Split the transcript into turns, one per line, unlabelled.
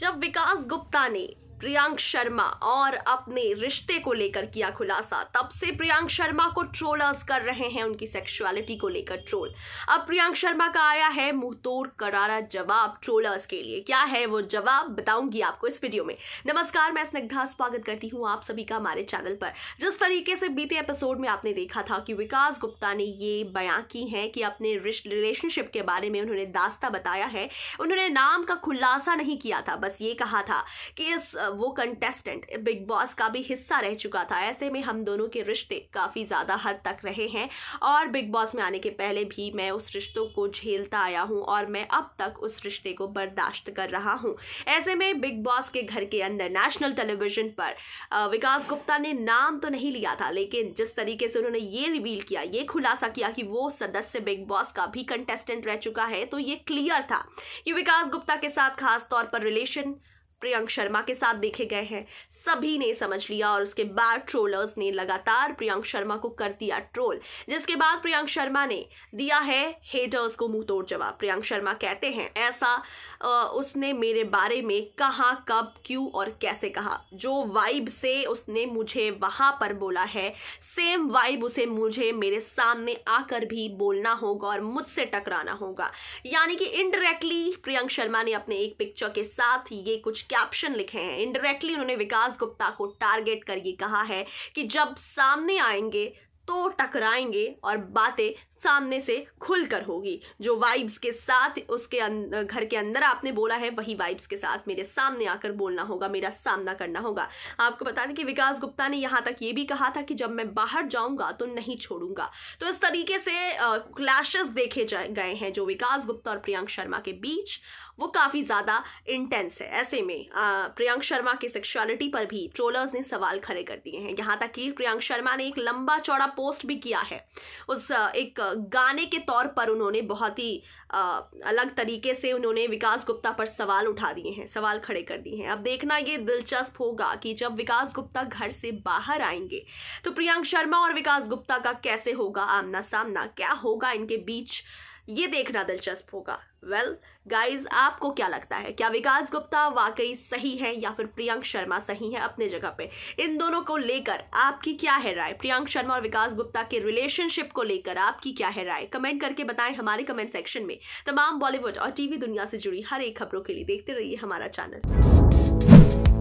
जब विकास गुप्ता ने प्रियांक शर्मा और अपने रिश्ते को लेकर किया खुलासा तब से प्रियांक शर्मा को ट्रोलर्स कर रहे हैं उनकी सेक्सुअलिटी को लेकर ट्रोल अब प्रियांक शर्मा का आया है मुंहतोड़ करारा जवाब ट्रोलर्स के लिए क्या है वो जवाब बताऊंगी आपको इस वीडियो में नमस्कार मैं स्निग्धा स्वागत करती हूँ आप सभी का हमारे चैनल पर जिस तरीके से बीते एपिसोड में आपने देखा था कि विकास गुप्ता ने ये बयां की है कि अपने रिलेशनशिप के बारे में उन्होंने दास्ता बताया है उन्होंने नाम का खुलासा नहीं किया था बस ये कहा था कि इस वो कंटेस्टेंट बिग बॉस का भी हिस्सा रह चुका था ऐसे में हम दोनों के रिश्ते काफ़ी ज़्यादा हद तक रहे हैं और बिग बॉस में आने के पहले भी मैं उस रिश्तों को झेलता आया हूँ और मैं अब तक उस रिश्ते को बर्दाश्त कर रहा हूँ ऐसे में बिग बॉस के घर के अंदर नेशनल टेलीविजन पर विकास गुप्ता ने नाम तो नहीं लिया था लेकिन जिस तरीके से उन्होंने ये रिवील किया ये खुलासा किया कि वो सदस्य बिग बॉस का भी कंटेस्टेंट रह चुका है तो ये क्लियर था कि विकास गुप्ता के साथ खास तौर पर रिलेशन प्रियंक शर्मा के साथ देखे गए हैं सभी ने समझ लिया और उसके बाद ट्रोलर्स ने लगातार प्रियंक शर्मा को कर दिया ट्रोल जिसके बाद प्रियंक शर्मा ने दिया है हेटर्स को मुंह तोड़ जवाब प्रियंक शर्मा कहते हैं ऐसा आ, उसने मेरे बारे में कहा कब क्यों और कैसे कहा जो वाइब से उसने मुझे वहां पर बोला है सेम वाइब उसे मुझे मेरे सामने आकर भी बोलना होगा और मुझसे टकराना होगा यानी कि इनडायरेक्टली प्रियंक शर्मा ने अपने एक पिक्चर के साथ ये कुछ कैप्शन लिखे हैं इनडायरेक्टली उन्होंने विकास गुप्ता को टारगेट करके कहा है कि जब सामने आएंगे तो टकराएंगे और बातें सामने से खुलकर होगी जो वाइब्स के साथ उसके अं-, घर के अंदर आपने बोला है वही वाइब्स के साथ मेरे सामने आकर बोलना होगा मेरा सामना करना होगा आपको बता दें कि विकास गुप्ता ने यहां तक ये भी कहा था कि जब मैं बाहर जाऊंगा तो नहीं छोड़ूंगा तो इस तरीके से क्लैशेस देखे गए हैं जो विकास गुप्ता और प्रियंक शर्मा के बीच वो काफ़ी ज़्यादा इंटेंस है ऐसे में प्रियंक शर्मा की सेक्सुअलिटी पर भी ट्रोलर्स ने सवाल खड़े कर दिए हैं यहां तक कि प्रियंक शर्मा ने एक लंबा चौड़ा पोस्ट भी किया है उस एक गाने के तौर पर उन्होंने बहुत ही अलग तरीके से उन्होंने विकास गुप्ता पर सवाल उठा दिए हैं सवाल खड़े कर दिए हैं अब देखना ये दिलचस्प होगा कि जब विकास गुप्ता घर से बाहर आएंगे तो प्रियांक शर्मा और विकास गुप्ता का कैसे होगा आमना सामना क्या होगा इनके बीच ये देखना दिलचस्प होगा वेल well, गाइज आपको क्या लगता है क्या विकास गुप्ता वाकई सही है या फिर प्रियंक शर्मा सही है अपने जगह पे इन दोनों को लेकर आपकी क्या है राय प्रियंक शर्मा और विकास गुप्ता के रिलेशनशिप को लेकर आपकी क्या है राय कमेंट करके बताएं हमारे कमेंट सेक्शन में तमाम बॉलीवुड और टीवी दुनिया से जुड़ी हर एक खबरों के लिए देखते रहिए हमारा चैनल